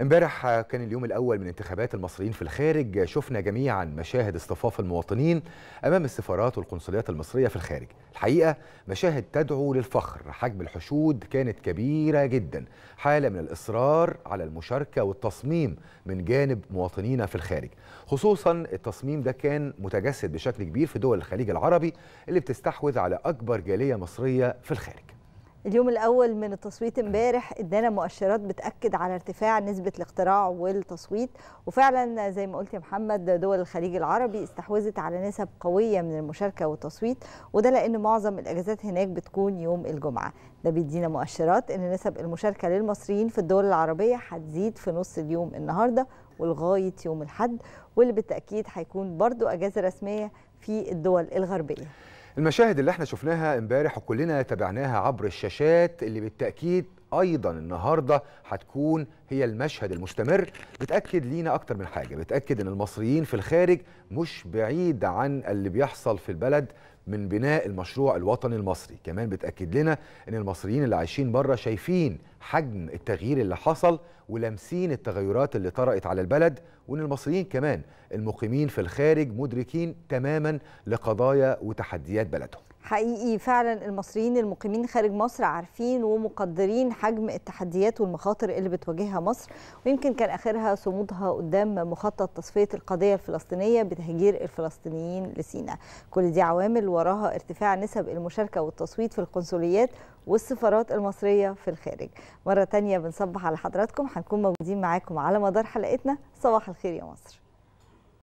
امبارح كان اليوم الاول من انتخابات المصريين في الخارج شفنا جميعا مشاهد اصطفاف المواطنين امام السفارات والقنصليات المصريه في الخارج الحقيقه مشاهد تدعو للفخر حجم الحشود كانت كبيره جدا حاله من الاصرار على المشاركه والتصميم من جانب مواطنينا في الخارج خصوصا التصميم ده كان متجسد بشكل كبير في دول الخليج العربي اللي بتستحوذ على اكبر جاليه مصريه في الخارج اليوم الاول من التصويت امبارح ادانا مؤشرات بتاكد على ارتفاع نسبه الاقتراع والتصويت وفعلا زي ما قلت يا محمد دول الخليج العربي استحوذت على نسب قويه من المشاركه والتصويت وده لان معظم الاجازات هناك بتكون يوم الجمعه ده بيدينا مؤشرات ان نسب المشاركه للمصريين في الدول العربيه هتزيد في نص اليوم النهارده ولغايه يوم الاحد واللي بالتاكيد هيكون برضو اجازه رسميه في الدول الغربيه المشاهد اللي احنا شفناها امبارح وكلنا تابعناها عبر الشاشات اللي بالتاكيد ايضا النهارده هتكون هي المشهد المستمر بتاكد لينا اكتر من حاجه بتاكد ان المصريين في الخارج مش بعيد عن اللي بيحصل في البلد من بناء المشروع الوطني المصري كمان بتاكد لنا ان المصريين اللي عايشين بره شايفين حجم التغيير اللي حصل ولامسين التغيرات اللي طرأت على البلد وان المصريين كمان المقيمين في الخارج مدركين تماما لقضايا وتحديات بلدهم حقيقي فعلا المصريين المقيمين خارج مصر عارفين ومقدرين حجم التحديات والمخاطر اللي بتواجهها مصر ويمكن كان آخرها صمودها قدام مخطط تصفية القضية الفلسطينية بتهجير الفلسطينيين لسيناء كل دي عوامل وراها ارتفاع نسب المشاركة والتصويت في القنصليات والسفارات المصرية في الخارج مرة تانية بنصبح على حضراتكم هنكون موجودين معاكم على مدار حلقتنا صباح الخير يا مصر